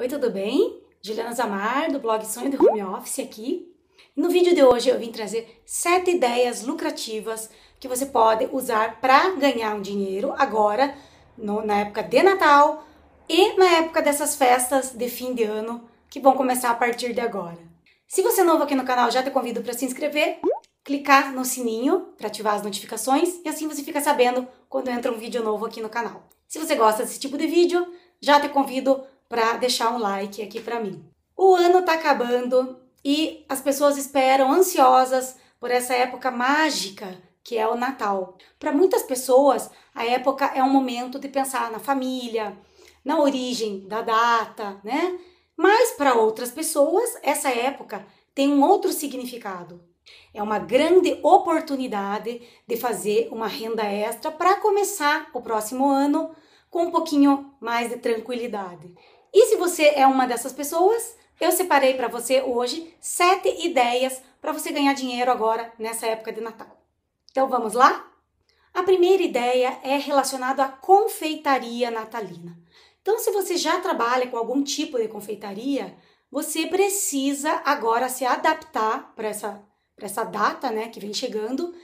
Oi, tudo bem? Juliana Zamar, do blog Sonho do Home Office aqui. No vídeo de hoje eu vim trazer sete ideias lucrativas que você pode usar para ganhar um dinheiro agora, no, na época de Natal e na época dessas festas de fim de ano que vão começar a partir de agora. Se você é novo aqui no canal, já te convido para se inscrever, clicar no sininho para ativar as notificações e assim você fica sabendo quando entra um vídeo novo aqui no canal. Se você gosta desse tipo de vídeo, já te convido para deixar um like aqui para mim. O ano está acabando e as pessoas esperam ansiosas por essa época mágica que é o Natal. Para muitas pessoas, a época é um momento de pensar na família, na origem da data, né? Mas para outras pessoas, essa época tem um outro significado. É uma grande oportunidade de fazer uma renda extra para começar o próximo ano com um pouquinho mais de tranquilidade. E se você é uma dessas pessoas, eu separei para você hoje sete ideias para você ganhar dinheiro agora nessa época de Natal. Então vamos lá? A primeira ideia é relacionada à confeitaria natalina. Então, se você já trabalha com algum tipo de confeitaria, você precisa agora se adaptar para essa, essa data né, que vem chegando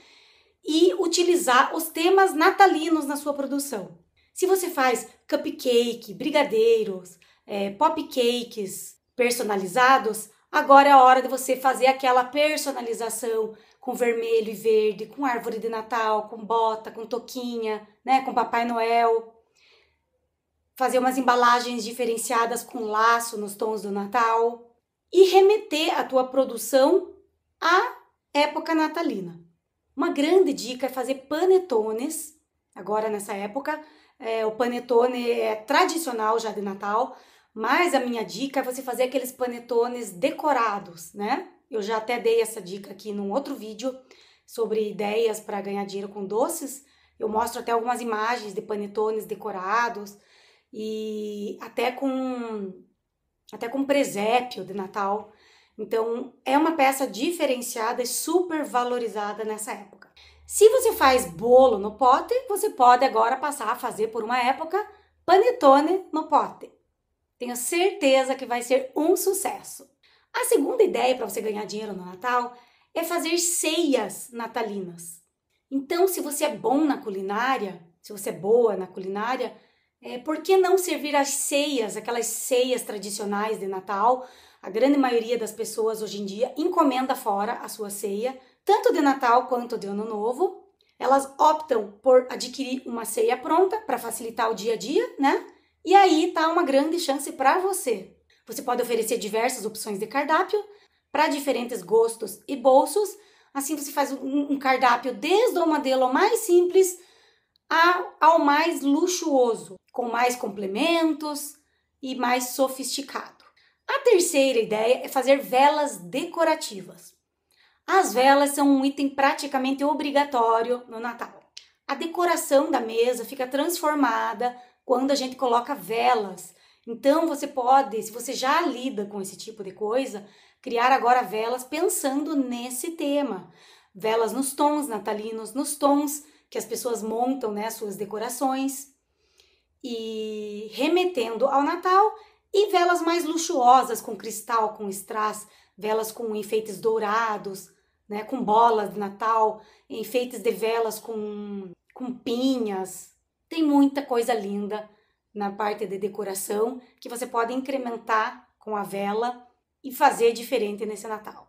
e utilizar os temas natalinos na sua produção. Se você faz cupcake, brigadeiros, é, pop cakes personalizados, agora é a hora de você fazer aquela personalização com vermelho e verde, com árvore de Natal, com bota, com toquinha, né, com Papai Noel. Fazer umas embalagens diferenciadas com laço nos tons do Natal e remeter a tua produção à época natalina. Uma grande dica é fazer panetones. Agora nessa época, é, o panetone é tradicional já de Natal, mas a minha dica é você fazer aqueles panetones decorados, né? Eu já até dei essa dica aqui num outro vídeo sobre ideias para ganhar dinheiro com doces. Eu mostro até algumas imagens de panetones decorados e até com até com presépio de Natal. Então, é uma peça diferenciada e super valorizada nessa época. Se você faz bolo no pote, você pode agora passar a fazer por uma época panetone no pote. Tenho certeza que vai ser um sucesso. A segunda ideia para você ganhar dinheiro no Natal é fazer ceias natalinas. Então, se você é bom na culinária, se você é boa na culinária, é, por que não servir as ceias, aquelas ceias tradicionais de Natal? A grande maioria das pessoas hoje em dia encomenda fora a sua ceia, tanto de Natal quanto de Ano Novo. Elas optam por adquirir uma ceia pronta para facilitar o dia a dia, né? E aí tá uma grande chance para você. Você pode oferecer diversas opções de cardápio para diferentes gostos e bolsos. Assim você faz um cardápio desde o modelo mais simples ao mais luxuoso, com mais complementos e mais sofisticado. A terceira ideia é fazer velas decorativas. As velas são um item praticamente obrigatório no Natal. A decoração da mesa fica transformada quando a gente coloca velas. Então você pode, se você já lida com esse tipo de coisa, criar agora velas pensando nesse tema. Velas nos tons natalinos, nos tons que as pessoas montam, né, suas decorações. E remetendo ao Natal e velas mais luxuosas com cristal, com strass, velas com enfeites dourados, né, com bolas de Natal, enfeites de velas com com pinhas, tem muita coisa linda na parte de decoração que você pode incrementar com a vela e fazer diferente nesse Natal.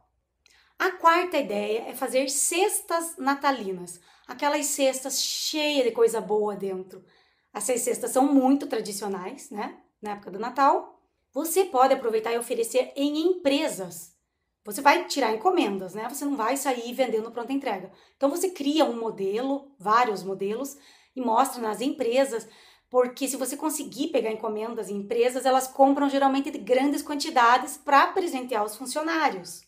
A quarta ideia é fazer cestas natalinas, aquelas cestas cheias de coisa boa dentro. Essas cestas são muito tradicionais, né? Na época do Natal. Você pode aproveitar e oferecer em empresas. Você vai tirar encomendas, né? Você não vai sair vendendo pronta entrega. Então você cria um modelo, vários modelos, e mostra nas empresas, porque se você conseguir pegar encomendas em empresas, elas compram geralmente de grandes quantidades para presentear os funcionários.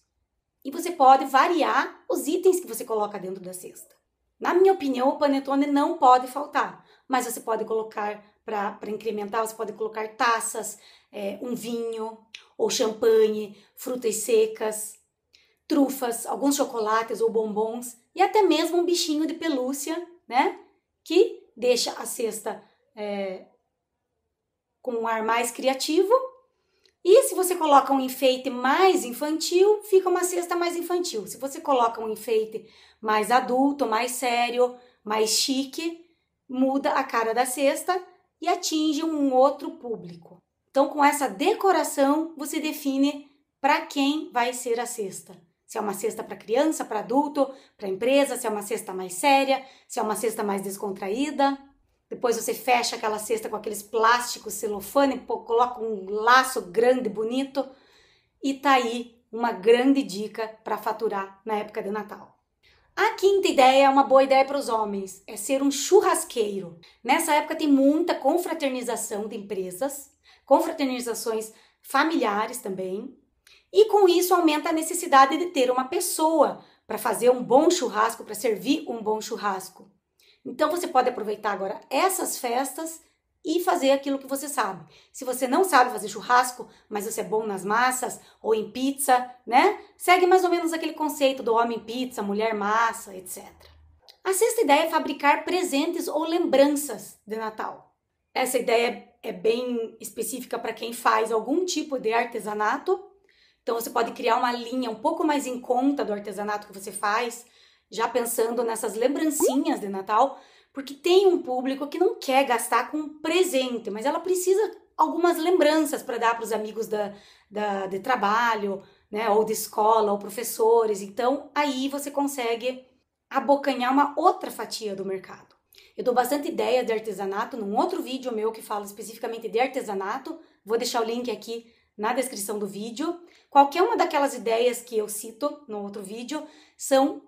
E você pode variar os itens que você coloca dentro da cesta. Na minha opinião, o panetone não pode faltar, mas você pode colocar para incrementar, você pode colocar taças, é, um vinho ou champanhe, frutas secas, trufas, alguns chocolates ou bombons e até mesmo um bichinho de pelúcia, né? que deixa a cesta é, com um ar mais criativo. E se você coloca um enfeite mais infantil, fica uma cesta mais infantil. Se você coloca um enfeite mais adulto, mais sério, mais chique, muda a cara da cesta e atinge um outro público. Então, com essa decoração, você define para quem vai ser a cesta. Se é uma cesta para criança, para adulto, para empresa, se é uma cesta mais séria, se é uma cesta mais descontraída. Depois você fecha aquela cesta com aqueles plásticos celofane, coloca um laço grande, bonito. E tá aí uma grande dica para faturar na época de Natal. A quinta ideia é uma boa ideia para os homens, é ser um churrasqueiro. Nessa época tem muita confraternização de empresas, confraternizações familiares também. E com isso aumenta a necessidade de ter uma pessoa para fazer um bom churrasco, para servir um bom churrasco. Então você pode aproveitar agora essas festas e fazer aquilo que você sabe. Se você não sabe fazer churrasco, mas você é bom nas massas ou em pizza, né? Segue mais ou menos aquele conceito do homem pizza, mulher massa, etc. A sexta ideia é fabricar presentes ou lembranças de Natal. Essa ideia é bem específica para quem faz algum tipo de artesanato então você pode criar uma linha um pouco mais em conta do artesanato que você faz, já pensando nessas lembrancinhas de Natal, porque tem um público que não quer gastar com presente, mas ela precisa algumas lembranças para dar para os amigos da, da, de trabalho, né, ou de escola, ou professores. Então aí você consegue abocanhar uma outra fatia do mercado. Eu dou bastante ideia de artesanato num outro vídeo meu que fala especificamente de artesanato. Vou deixar o link aqui na descrição do vídeo. Qualquer uma daquelas ideias que eu cito no outro vídeo são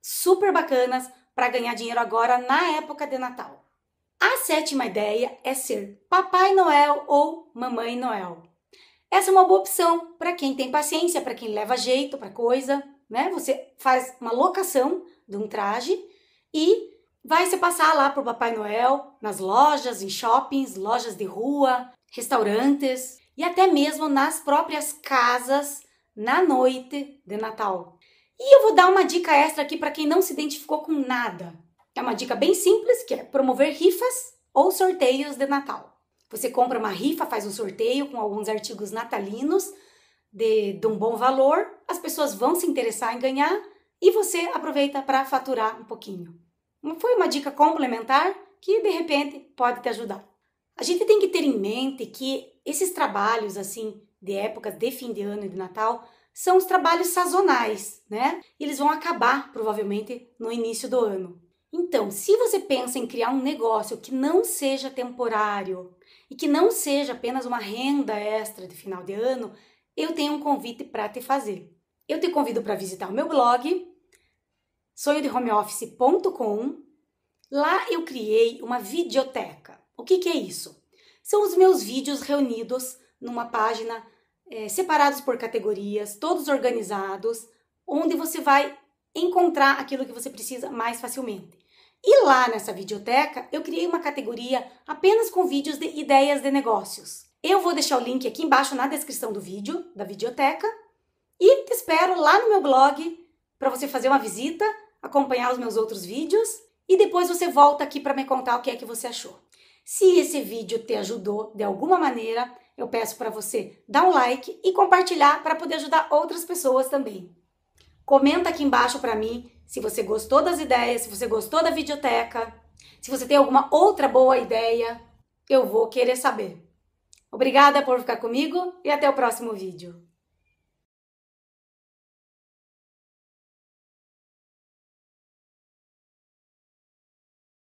super bacanas para ganhar dinheiro agora na época de Natal. A sétima ideia é ser Papai Noel ou Mamãe Noel. Essa é uma boa opção para quem tem paciência, para quem leva jeito para coisa, né? Você faz uma locação de um traje e vai se passar lá o Papai Noel, nas lojas, em shoppings, lojas de rua, restaurantes e até mesmo nas próprias casas na noite de Natal. E eu vou dar uma dica extra aqui para quem não se identificou com nada. É uma dica bem simples que é promover rifas ou sorteios de Natal. Você compra uma rifa, faz um sorteio com alguns artigos natalinos de, de um bom valor, as pessoas vão se interessar em ganhar e você aproveita para faturar um pouquinho. Foi uma dica complementar que de repente pode te ajudar. A gente tem que ter em mente que esses trabalhos assim de época de fim de ano e de Natal são os trabalhos sazonais, né? Eles vão acabar provavelmente no início do ano. Então, se você pensa em criar um negócio que não seja temporário e que não seja apenas uma renda extra de final de ano, eu tenho um convite para te fazer. Eu te convido para visitar o meu blog sonhodehomeoffice.com. Lá eu criei uma videoteca o que, que é isso? São os meus vídeos reunidos numa página, é, separados por categorias, todos organizados, onde você vai encontrar aquilo que você precisa mais facilmente. E lá nessa videoteca, eu criei uma categoria apenas com vídeos de ideias de negócios. Eu vou deixar o link aqui embaixo na descrição do vídeo, da videoteca, e te espero lá no meu blog para você fazer uma visita, acompanhar os meus outros vídeos e depois você volta aqui para me contar o que é que você achou. Se esse vídeo te ajudou de alguma maneira, eu peço para você dar um like e compartilhar para poder ajudar outras pessoas também. Comenta aqui embaixo para mim se você gostou das ideias, se você gostou da videoteca, se você tem alguma outra boa ideia, eu vou querer saber. Obrigada por ficar comigo e até o próximo vídeo.